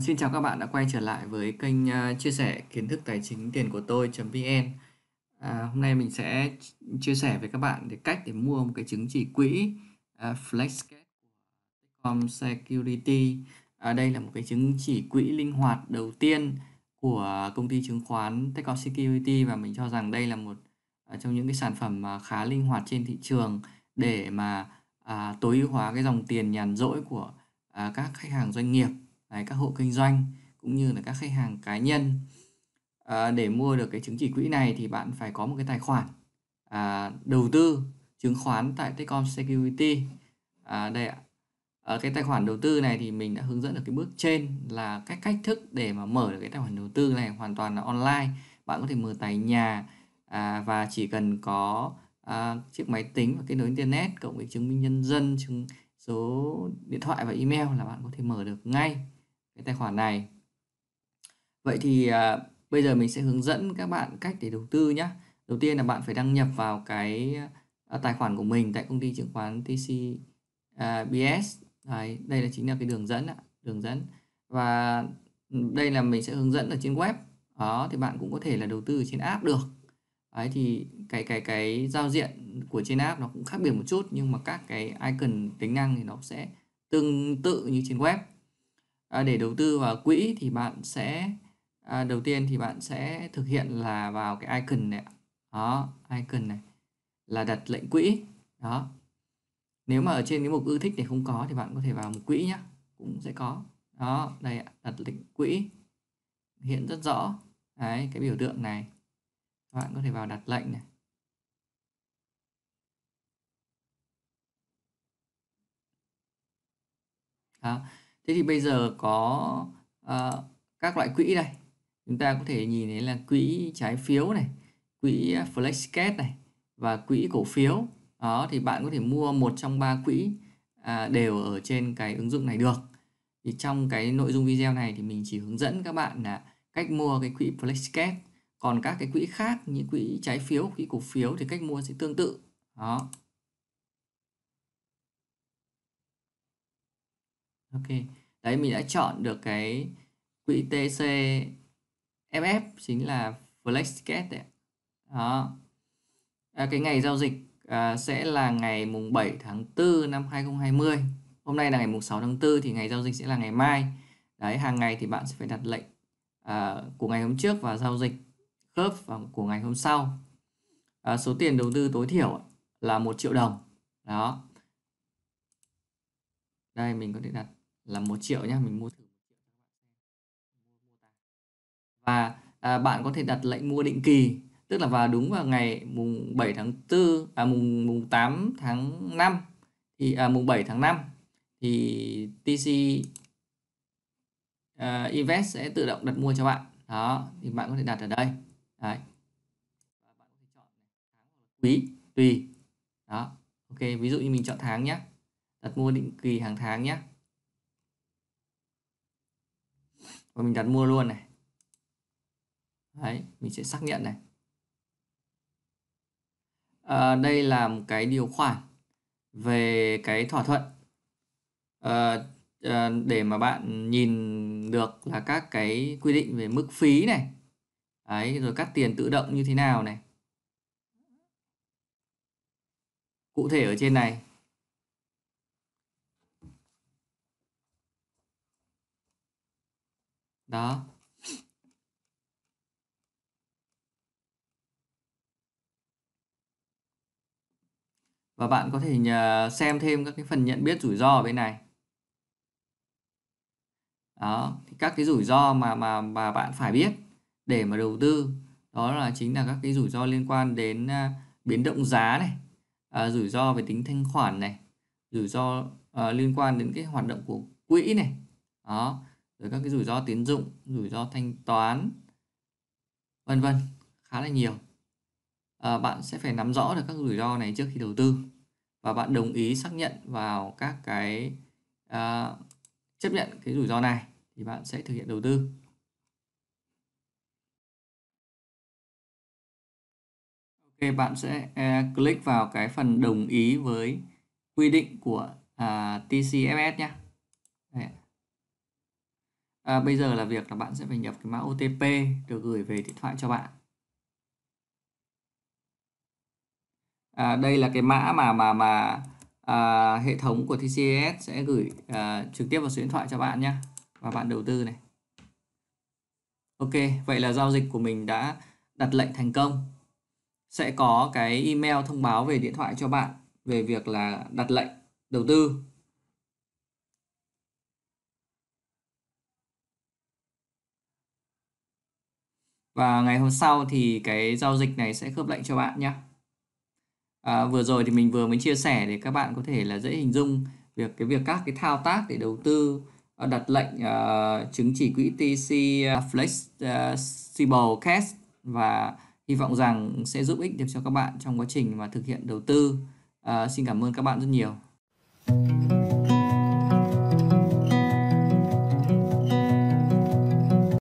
Xin chào các bạn đã quay trở lại với kênh à, chia sẻ kiến thức tài chính tiền của tôi.vn à, Hôm nay mình sẽ chia sẻ với các bạn để cách để mua một cái chứng chỉ quỹ uh, à, FlexCat của Techcom Security à, Đây là một cái chứng chỉ quỹ linh hoạt đầu tiên của công ty chứng khoán Techcom Security và mình cho rằng đây là một à, trong những cái sản phẩm uh, khá linh hoạt trên thị trường để mà uh, tối ưu hóa cái dòng tiền nhàn rỗi của uh, các khách hàng doanh nghiệp đấy, các hộ kinh doanh cũng như là các khách hàng cá nhân à, để mua được cái chứng chỉ quỹ này thì bạn phải có một cái tài khoản à, đầu tư chứng khoán tại Techcom Security à, đây ạ à, cái tài khoản đầu tư này thì mình đã hướng dẫn được cái bước trên là cách cách thức để mà mở được cái tài khoản đầu tư này hoàn toàn là online bạn có thể mở tại nhà à, và chỉ cần có à, chiếc máy tính và kết nối internet cộng với chứng minh nhân dân chứng số điện thoại và email là bạn có thể mở được ngay cái tài khoản này vậy thì à, bây giờ mình sẽ hướng dẫn các bạn cách để đầu tư nhé đầu tiên là bạn phải đăng nhập vào cái à, tài khoản của mình tại công ty chứng khoán TC à, BS Đấy, đây là chính là cái đường dẫn ạ đường dẫn và đây là mình sẽ hướng dẫn ở trên web đó thì bạn cũng có thể là đầu tư ở trên app được Đấy, thì cái cái cái giao diện của trên app nó cũng khác biệt một chút nhưng mà các cái icon tính năng thì nó sẽ tương tự như trên web à, để đầu tư vào quỹ thì bạn sẽ à, đầu tiên thì bạn sẽ thực hiện là vào cái icon này đó icon này là đặt lệnh quỹ đó nếu mà ở trên cái mục ưa thích này không có thì bạn có thể vào mục quỹ nhé cũng sẽ có đó đây ạ đặt lệnh quỹ hiện rất rõ đấy cái biểu tượng này bạn có thể vào đặt lệnh này đó thế thì bây giờ có uh, các loại quỹ đây chúng ta có thể nhìn thấy là quỹ trái phiếu này quỹ flexcat này và quỹ cổ phiếu đó thì bạn có thể mua một trong ba quỹ à, đều ở trên cái ứng dụng này được thì trong cái nội dung video này thì mình chỉ hướng dẫn các bạn là cách mua cái quỹ flexcat còn các cái quỹ khác như quỹ trái phiếu quỹ cổ phiếu thì cách mua sẽ tương tự đó ok đấy mình đã chọn được cái quỹ TC FF chính là Flexcat đấy. Đó. À, cái ngày giao dịch à, sẽ là ngày mùng 7 tháng 4 năm 2020. Hôm nay là ngày mùng 6 tháng 4 thì ngày giao dịch sẽ là ngày mai. Đấy, hàng ngày thì bạn sẽ phải đặt lệnh à, của ngày hôm trước và giao dịch khớp vào của ngày hôm sau. À, số tiền đầu tư tối thiểu là một triệu đồng. Đó. Đây mình có thể đặt là một triệu nhé mình mua thử và à, bạn có thể đặt lệnh mua định kỳ tức là vào đúng vào ngày mùng 7 tháng 4 à mùng mùng 8 tháng 5 thì à, mùng 7 tháng 5 thì TC uh, à, Invest sẽ tự động đặt mua cho bạn đó thì bạn có thể đặt ở đây Đấy. quý tùy đó ok ví dụ như mình chọn tháng nhé đặt mua định kỳ hàng tháng nhé và mình đặt mua luôn này đấy mình sẽ xác nhận này à, đây là một cái điều khoản về cái thỏa thuận à, à, để mà bạn nhìn được là các cái quy định về mức phí này đấy rồi cắt tiền tự động như thế nào này cụ thể ở trên này đó và bạn có thể nhờ xem thêm các cái phần nhận biết rủi ro ở bên này đó thì các cái rủi ro mà mà mà bạn phải biết để mà đầu tư đó là chính là các cái rủi ro liên quan đến à, biến động giá này à, rủi ro về tính thanh khoản này rủi ro à, liên quan đến cái hoạt động của quỹ này đó rồi các cái rủi ro tín dụng rủi ro thanh toán vân vân khá là nhiều à, bạn sẽ phải nắm rõ được các rủi ro này trước khi đầu tư và bạn đồng ý xác nhận vào các cái à, chấp nhận cái rủi ro này thì bạn sẽ thực hiện đầu tư Ok, bạn sẽ uh, click vào cái phần đồng ý với quy định của uh, à, TCFS nhé à, bây giờ là việc là bạn sẽ phải nhập cái mã OTP được gửi về điện thoại cho bạn à, đây là cái mã mà mà mà à, hệ thống của TCS sẽ gửi à, trực tiếp vào số điện thoại cho bạn nhé và bạn đầu tư này Ok vậy là giao dịch của mình đã đặt lệnh thành công sẽ có cái email thông báo về điện thoại cho bạn về việc là đặt lệnh đầu tư và ngày hôm sau thì cái giao dịch này sẽ khớp lệnh cho bạn nhé à, vừa rồi thì mình vừa mới chia sẻ để các bạn có thể là dễ hình dung việc cái việc các cái thao tác để đầu tư à, đặt lệnh uh, chứng chỉ quỹ TC uh, à, Flexible Cash và hy vọng rằng sẽ giúp ích được cho các bạn trong quá trình mà thực hiện đầu tư. Uh, xin cảm ơn các bạn rất nhiều.